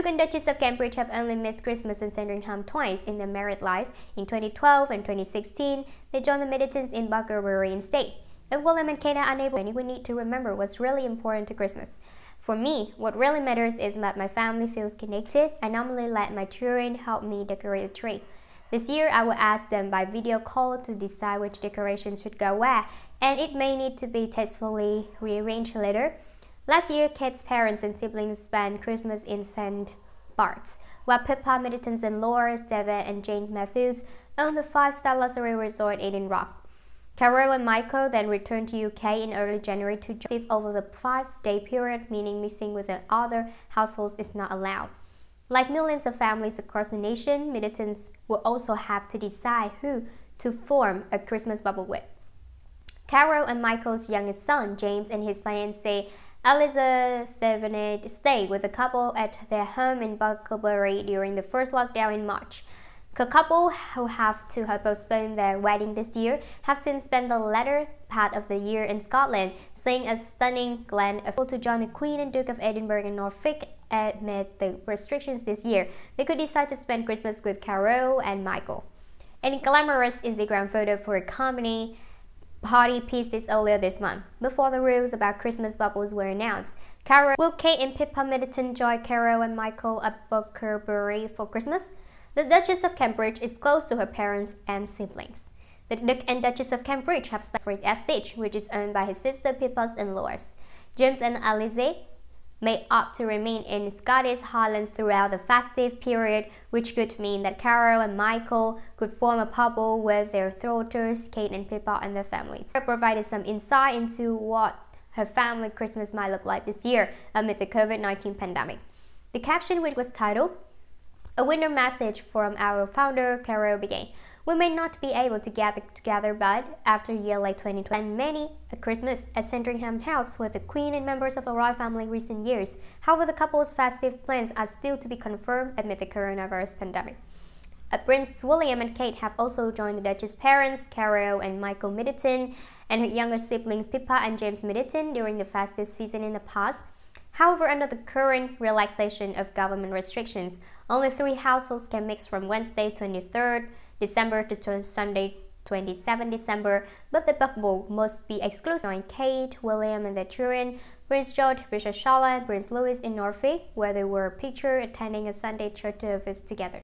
Duke and Duchess of Cambridge have only missed Christmas in Sandringham twice in their married life. In 2012 and 2016, they joined the militants in Bulgaria state. If William and Kate are unable, we need to remember what's really important to Christmas. For me, what really matters is that my family feels connected. I normally let my children help me decorate the tree. This year, I will ask them by video call to decide which decoration should go where, and it may need to be tastefully rearranged later. Last year, Kate's parents and siblings spent Christmas in St. Bart's, while Pippa Middleton's and Loris, David, and Jane Matthews owned the five-star luxury resort in Rock. Carol and Michael then returned to UK in early January to receive over the five-day period, meaning mixing with the other households is not allowed. Like millions of families across the nation, Middletons will also have to decide who to form a Christmas bubble with. Carol and Michael's youngest son, James, and his fiancée Elizabeth Thevenet stayed with the couple at their home in Bucklebury during the first lockdown in March. The couple who have to have postponed their wedding this year have since spent the latter part of the year in Scotland, seeing a stunning glen of to join the Queen and Duke of Edinburgh in Norfolk amid the restrictions this year. They could decide to spend Christmas with Carol and Michael. In glamorous Instagram photo for a comedy, party pieces earlier this month, before the rules about Christmas bubbles were announced. Carol Kate and Pippa Middleton join Carol and Michael at Buckleberry for Christmas. The Duchess of Cambridge is close to her parents and siblings. The Duke and Duchess of Cambridge have spent at Estate, which is owned by his sister Pippa's in-laws, James and Alize may opt to remain in Scottish Highlands throughout the festive period, which could mean that Carol and Michael could form a couple with their daughters, Kate and Pippa, and their families. provided some insight into what her family Christmas might look like this year amid the COVID-19 pandemic. The caption, which was titled a winner message from our founder, Carol Began. We may not be able to gather together, but after year like 2020 and many a Christmas at Sandringham House with the Queen and members of the royal family recent years, however, the couple's festive plans are still to be confirmed amid the coronavirus pandemic. Uh, Prince William and Kate have also joined the Duchess' parents, Carol and Michael Middleton, and her younger siblings Pippa and James Middleton during the festive season in the past. However, under the current relaxation of government restrictions, only three households can mix from Wednesday 23rd December to Sunday 27 December, but the bubble must be exclusive on Kate, William and their children, Prince George, Princess Charlotte, Prince Louis in Norfolk, where they were pictured attending a Sunday church service together.